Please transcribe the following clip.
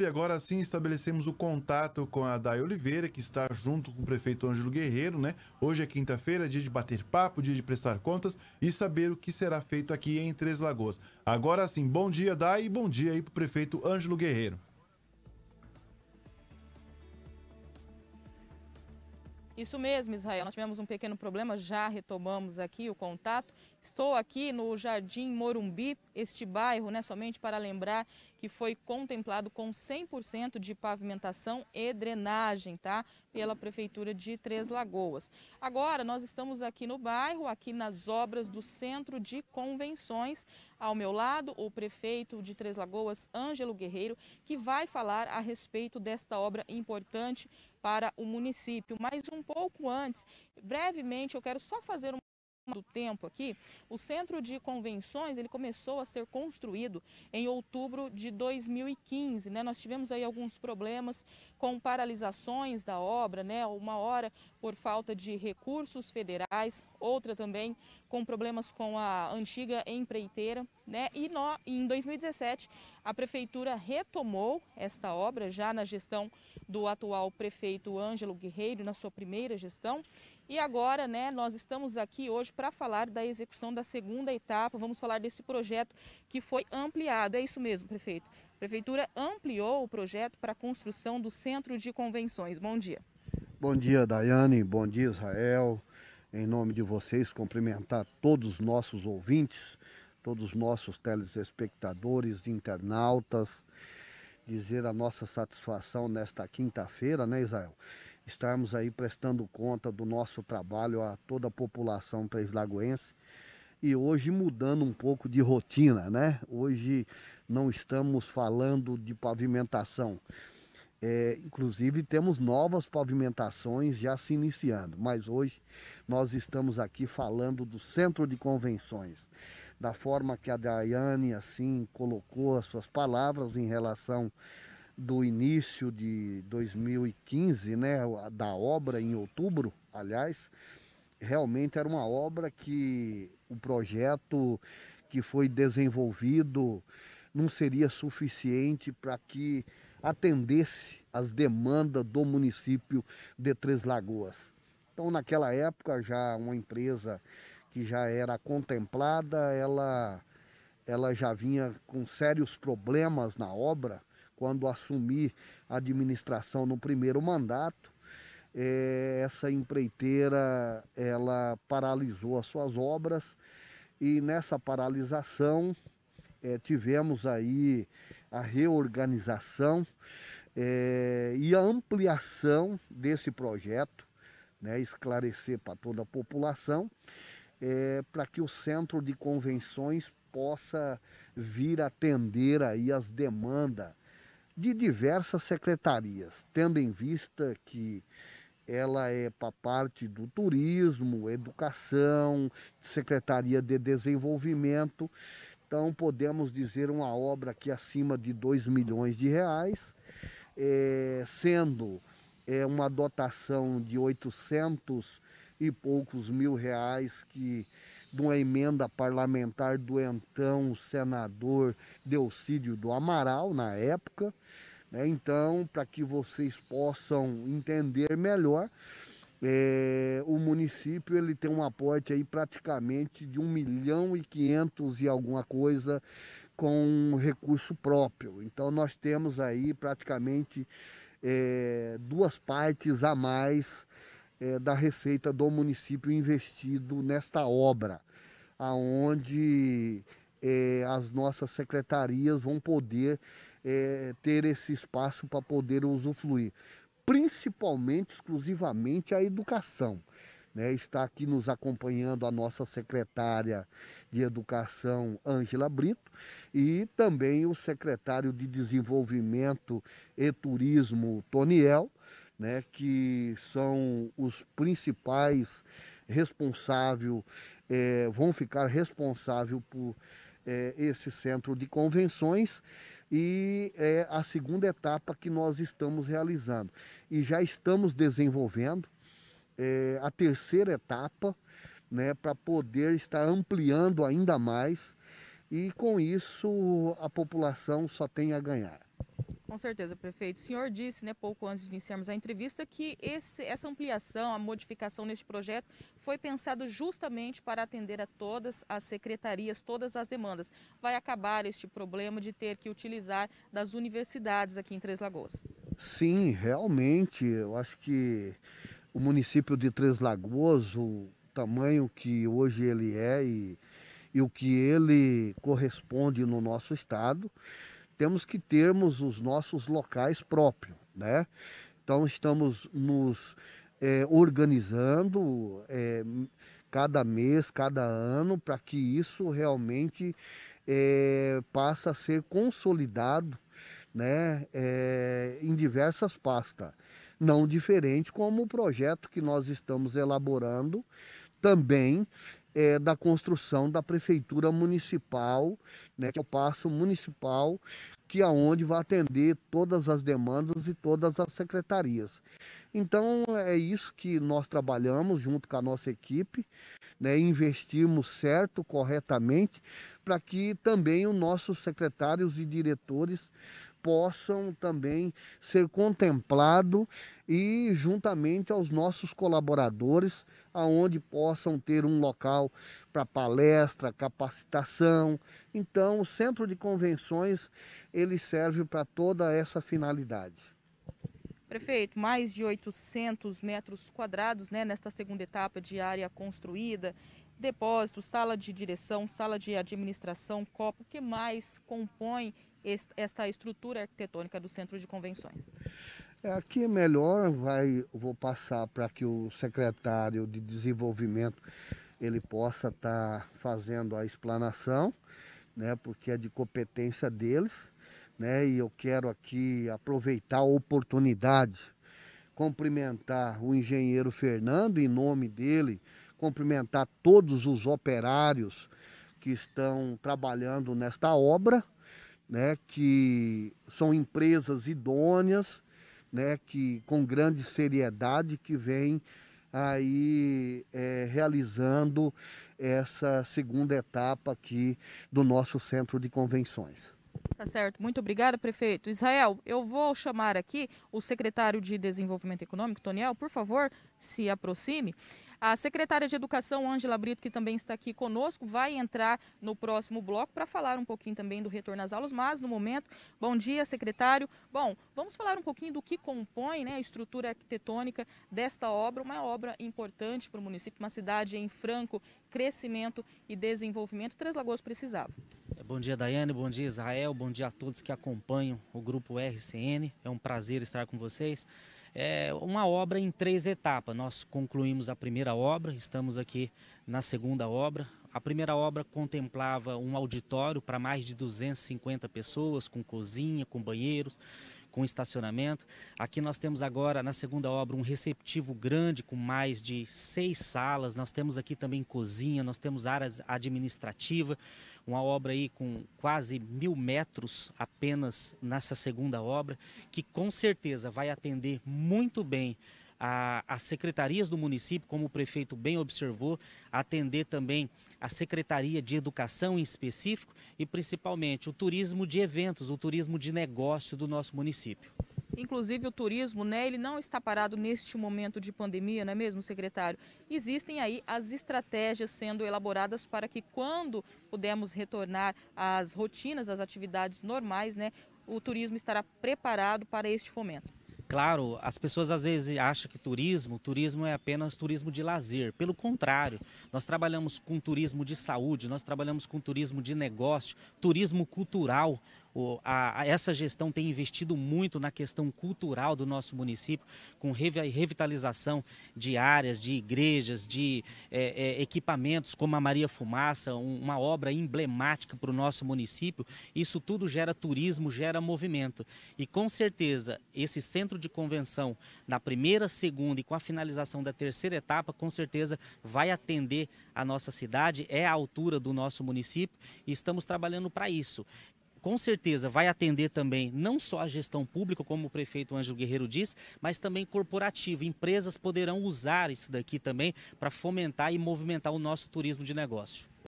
E agora sim estabelecemos o contato com a Day Oliveira, que está junto com o prefeito Ângelo Guerreiro, né? Hoje é quinta-feira, dia de bater papo, dia de prestar contas e saber o que será feito aqui em Três Lagoas. Agora sim, bom dia, Day, e bom dia aí para o prefeito Ângelo Guerreiro. Isso mesmo, Israel. Nós tivemos um pequeno problema, já retomamos aqui o contato. Estou aqui no Jardim Morumbi, este bairro, né, somente para lembrar que foi contemplado com 100% de pavimentação e drenagem, tá? Pela Prefeitura de Três Lagoas. Agora, nós estamos aqui no bairro, aqui nas obras do Centro de Convenções. Ao meu lado, o prefeito de Três Lagoas, Ângelo Guerreiro, que vai falar a respeito desta obra importante para o município. Mas um pouco antes, brevemente, eu quero só fazer uma do tempo aqui, o centro de convenções ele começou a ser construído em outubro de 2015. Né? Nós tivemos aí alguns problemas com paralisações da obra, né? uma hora por falta de recursos federais, outra também com problemas com a antiga empreiteira. Né? E no, em 2017 a prefeitura retomou esta obra já na gestão do atual prefeito Ângelo Guerreiro, na sua primeira gestão, e agora, né, nós estamos aqui hoje para falar da execução da segunda etapa. Vamos falar desse projeto que foi ampliado. É isso mesmo, prefeito. A prefeitura ampliou o projeto para a construção do centro de convenções. Bom dia. Bom dia, Daiane. Bom dia, Israel. Em nome de vocês, cumprimentar todos os nossos ouvintes, todos os nossos telespectadores, internautas, dizer a nossa satisfação nesta quinta-feira, né, Israel? estarmos aí prestando conta do nosso trabalho a toda a população três lagoense e hoje mudando um pouco de rotina, né? Hoje não estamos falando de pavimentação. É, inclusive temos novas pavimentações já se iniciando, mas hoje nós estamos aqui falando do centro de convenções, da forma que a Daiane assim colocou as suas palavras em relação do início de 2015, né, da obra em outubro, aliás, realmente era uma obra que o projeto que foi desenvolvido não seria suficiente para que atendesse as demandas do município de Três Lagoas. Então, naquela época, já uma empresa que já era contemplada, ela, ela já vinha com sérios problemas na obra quando assumi a administração no primeiro mandato, é, essa empreiteira ela paralisou as suas obras e nessa paralisação é, tivemos aí a reorganização é, e a ampliação desse projeto, né, esclarecer para toda a população, é, para que o centro de convenções possa vir atender aí as demandas de diversas secretarias, tendo em vista que ela é para parte do turismo, educação, secretaria de desenvolvimento. Então podemos dizer uma obra aqui acima de 2 milhões de reais, é, sendo é, uma dotação de 800 e poucos mil reais que de uma emenda parlamentar do então senador Delcídio do Amaral, na época. Né? Então, para que vocês possam entender melhor, é, o município ele tem um aporte aí praticamente de 1 milhão e 500 e alguma coisa com recurso próprio. Então nós temos aí praticamente é, duas partes a mais é, da receita do município investido nesta obra, aonde é, as nossas secretarias vão poder é, ter esse espaço para poder usufruir, principalmente, exclusivamente a educação. Né? Está aqui nos acompanhando a nossa secretária de Educação, Ângela Brito, e também o secretário de Desenvolvimento e Turismo, Toniel, né, que são os principais responsáveis, é, vão ficar responsáveis por é, esse centro de convenções e é a segunda etapa que nós estamos realizando. E já estamos desenvolvendo é, a terceira etapa, né, para poder estar ampliando ainda mais e com isso a população só tem a ganhar. Com certeza, prefeito. O senhor disse, né, pouco antes de iniciarmos a entrevista, que esse, essa ampliação, a modificação neste projeto foi pensado justamente para atender a todas as secretarias, todas as demandas. Vai acabar este problema de ter que utilizar das universidades aqui em Três Lagoas? Sim, realmente. Eu acho que o município de Três Lagoas, o tamanho que hoje ele é e, e o que ele corresponde no nosso estado temos que termos os nossos locais próprios, né? Então estamos nos é, organizando é, cada mês, cada ano, para que isso realmente é, passe a ser consolidado, né? É, em diversas pastas, não diferente como o projeto que nós estamos elaborando também é, da construção da prefeitura municipal, né, que é o passo municipal, que aonde é vai atender todas as demandas e todas as secretarias. Então é isso que nós trabalhamos junto com a nossa equipe, né, investimos certo, corretamente, para que também os nossos secretários e diretores possam também ser contemplados e juntamente aos nossos colaboradores aonde possam ter um local para palestra, capacitação. Então, o centro de convenções ele serve para toda essa finalidade. Prefeito, mais de 800 metros quadrados né, nesta segunda etapa de área construída, depósito, sala de direção, sala de administração, copo, o que mais compõe esta estrutura arquitetônica do Centro de Convenções? É, aqui é melhor, vai, vou passar para que o secretário de desenvolvimento ele possa estar tá fazendo a explanação, né, porque é de competência deles, né, e eu quero aqui aproveitar a oportunidade, cumprimentar o engenheiro Fernando em nome dele, cumprimentar todos os operários que estão trabalhando nesta obra, né, que são empresas idôneas, né, que com grande seriedade que vem aí é, realizando essa segunda etapa aqui do nosso centro de convenções. Tá certo. Muito obrigada, prefeito. Israel, eu vou chamar aqui o secretário de Desenvolvimento Econômico, Toniel, por favor, se aproxime. A secretária de Educação, Ângela Brito, que também está aqui conosco, vai entrar no próximo bloco para falar um pouquinho também do retorno às aulas, mas no momento, bom dia, secretário. Bom, vamos falar um pouquinho do que compõe né, a estrutura arquitetônica desta obra, uma obra importante para o município, uma cidade em franco crescimento e desenvolvimento. Três Lagoas precisava. Bom dia, Daiane. Bom dia, Israel. Bom dia a todos que acompanham o grupo RCN. É um prazer estar com vocês. É uma obra em três etapas. Nós concluímos a primeira obra, estamos aqui na segunda obra. A primeira obra contemplava um auditório para mais de 250 pessoas, com cozinha, com banheiros com estacionamento. Aqui nós temos agora, na segunda obra, um receptivo grande com mais de seis salas. Nós temos aqui também cozinha, nós temos áreas administrativa, uma obra aí com quase mil metros apenas nessa segunda obra, que com certeza vai atender muito bem a, as secretarias do município, como o prefeito bem observou, atender também a Secretaria de Educação em específico e principalmente o turismo de eventos, o turismo de negócio do nosso município. Inclusive o turismo, né, ele não está parado neste momento de pandemia, não é mesmo, secretário? Existem aí as estratégias sendo elaboradas para que quando pudermos retornar às rotinas, às atividades normais, né, o turismo estará preparado para este momento claro, as pessoas às vezes acham que turismo, turismo é apenas turismo de lazer. Pelo contrário, nós trabalhamos com turismo de saúde, nós trabalhamos com turismo de negócio, turismo cultural, o, a, a, essa gestão tem investido muito na questão cultural do nosso município, com revitalização de áreas, de igrejas, de é, é, equipamentos como a Maria Fumaça, um, uma obra emblemática para o nosso município. Isso tudo gera turismo, gera movimento. E com certeza, esse centro de convenção, na primeira, segunda e com a finalização da terceira etapa, com certeza vai atender a nossa cidade, é a altura do nosso município e estamos trabalhando para isso com certeza vai atender também não só a gestão pública, como o prefeito Ângelo Guerreiro diz, mas também corporativa. Empresas poderão usar isso daqui também para fomentar e movimentar o nosso turismo de negócio.